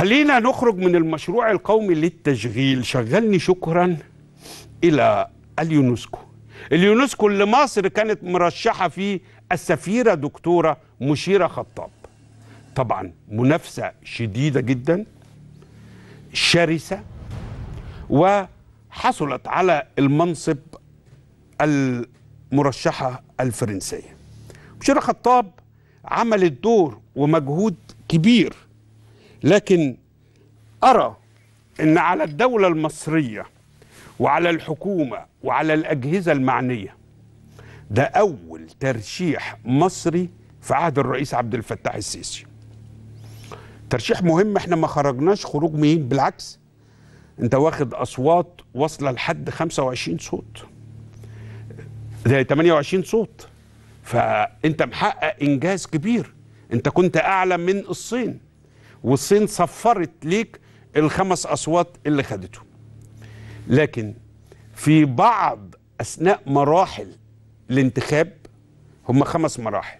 خلينا نخرج من المشروع القومي للتشغيل شغلني شكرا الى اليونسكو اليونسكو اللي مصر كانت مرشحه فيه السفيره دكتوره مشيره خطاب طبعا منافسه شديده جدا شرسه وحصلت على المنصب المرشحه الفرنسيه مشيره خطاب عملت دور ومجهود كبير لكن أرى أن على الدولة المصرية وعلى الحكومة وعلى الأجهزة المعنية ده أول ترشيح مصري في عهد الرئيس عبد الفتاح السيسي ترشيح مهم احنا ما خرجناش خروج مين بالعكس انت واخد اصوات واصله لحد 25 صوت ده 28 صوت فانت محقق انجاز كبير انت كنت اعلى من الصين والصين صفرت ليك الخمس أصوات اللي خدته لكن في بعض أثناء مراحل الانتخاب هم خمس مراحل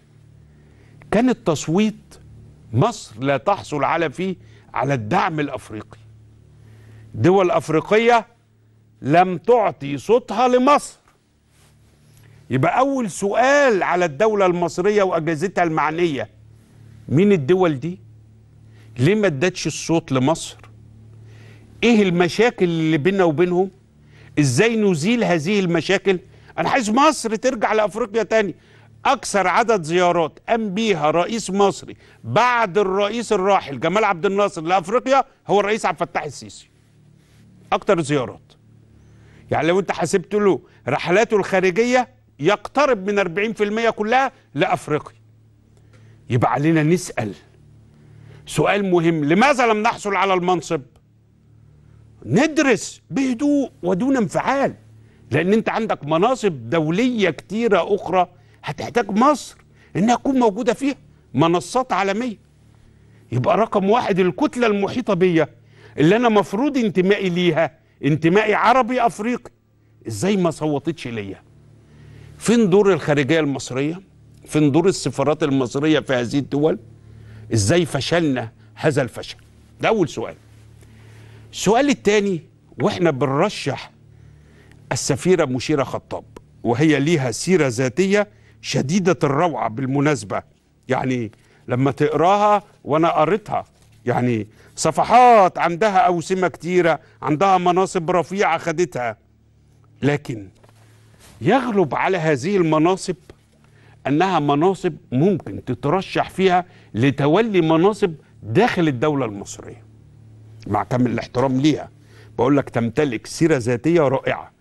كان التصويت مصر لا تحصل على فيه على الدعم الأفريقي دول أفريقية لم تعطي صوتها لمصر يبقى أول سؤال على الدولة المصرية وأجهزتها المعنية مين الدول دي؟ ليه ما ادتش الصوت لمصر ايه المشاكل اللي بيننا وبينهم ازاي نزيل هذه المشاكل انا عايز مصر ترجع لافريقيا تاني اكثر عدد زيارات قام بيها رئيس مصري بعد الرئيس الراحل جمال عبد الناصر لافريقيا هو الرئيس عبد الفتاح السيسي اكثر زيارات يعني لو انت حسبت له رحلاته الخارجيه يقترب من 40% كلها لافريقيا يبقى علينا نسال سؤال مهم لماذا لم نحصل على المنصب ندرس بهدوء ودون انفعال لان انت عندك مناصب دوليه كتيره اخرى هتحتاج مصر انها تكون موجوده فيها منصات عالميه يبقى رقم واحد الكتله المحيطه بيا اللي انا مفروض انتمائي ليها انتمائي عربي افريقي ازاي ما صوتتش ليا فين دور الخارجيه المصريه فين دور السفارات المصريه في هذه الدول ازاي فشلنا هذا الفشل ده اول سؤال السؤال الثاني واحنا بنرشح السفيره مشيره خطاب وهي ليها سيره ذاتيه شديده الروعه بالمناسبه يعني لما تقراها وانا قريتها يعني صفحات عندها اوسمه كتيره عندها مناصب رفيعه خدتها لكن يغلب على هذه المناصب أنها مناصب ممكن تترشح فيها لتولي مناصب داخل الدولة المصرية مع كامل الاحترام ليها بقول لك تمتلك سيرة ذاتية رائعة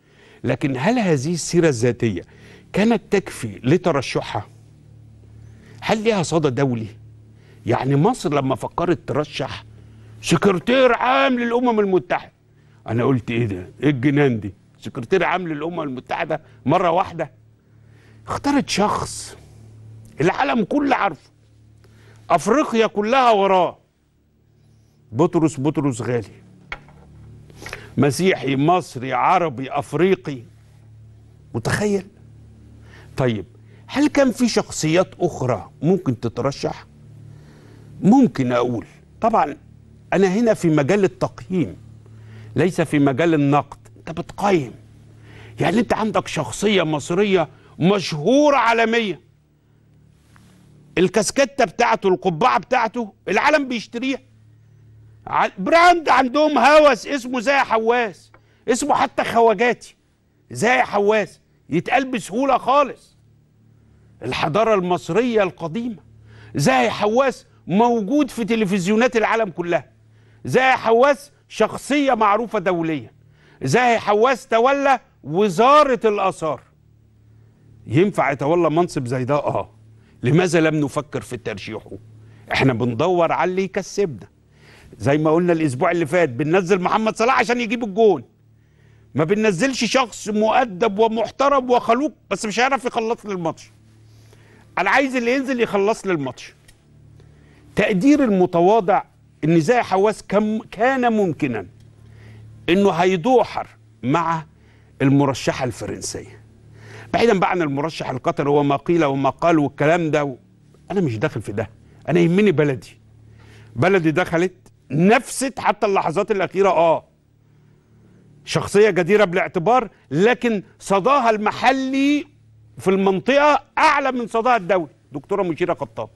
لكن هل هذه السيرة الذاتية كانت تكفي لترشحها هل ليها صدى دولي يعني مصر لما فكرت ترشح سكرتير عام للأمم المتحدة أنا قلت إيه ده إيه الجنان دي سكرتير عام للأمم المتحدة مرة واحدة اختارت شخص العالم كله عارفه افريقيا كلها وراه بطرس بطرس غالي مسيحي مصري عربي افريقي متخيل طيب هل كان في شخصيات اخرى ممكن تترشح ممكن اقول طبعا انا هنا في مجال التقييم ليس في مجال النقد انت بتقيم يعني انت عندك شخصيه مصريه مشهورة عالميا الكاسكتة بتاعته القبعة بتاعته العالم بيشتريها براند عندهم هوس اسمه زي حواس اسمه حتى خواجاتي زي حواس يتقال بسهولة خالص الحضارة المصرية القديمة زي حواس موجود في تلفزيونات العالم كلها زي حواس شخصية معروفة دوليا زي حواس تولى وزارة الآثار ينفع يتولى منصب زي ده اه لماذا لم نفكر في ترشيحه احنا بندور على اللي يكسبنا زي ما قلنا الاسبوع اللي فات بننزل محمد صلاح عشان يجيب الجون ما بننزلش شخص مؤدب ومحترم وخلوق بس مش هيعرف يخلص لي الماتش انا عايز اللي ينزل يخلص لي الماتش تقدير المتواضع ان زي حواس كم كان ممكنا انه هيدوحر مع المرشحه الفرنسيه بعيدا بقى عن المرشح القطري ما قيل وما قال والكلام ده و... انا مش داخل في ده انا يهمني بلدي بلدي دخلت نفست حتى اللحظات الاخيره اه شخصيه جديره بالاعتبار لكن صداها المحلي في المنطقه اعلى من صداها الدولي دكتوره مشيره خطاب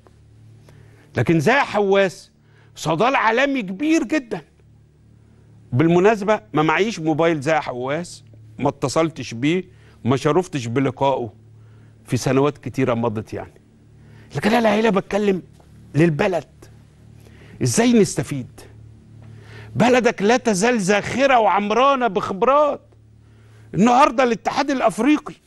لكن زي حواس صداه العالمي كبير جدا بالمناسبه ما معيش موبايل زي حواس ما اتصلتش بيه ما شرفتش بلقائه في سنوات كتيرة مضت يعني لكن أنا هنا بتكلم للبلد إزاي نستفيد بلدك لا تزال زاخرة وعمرانة بخبرات النهاردة الاتحاد الأفريقي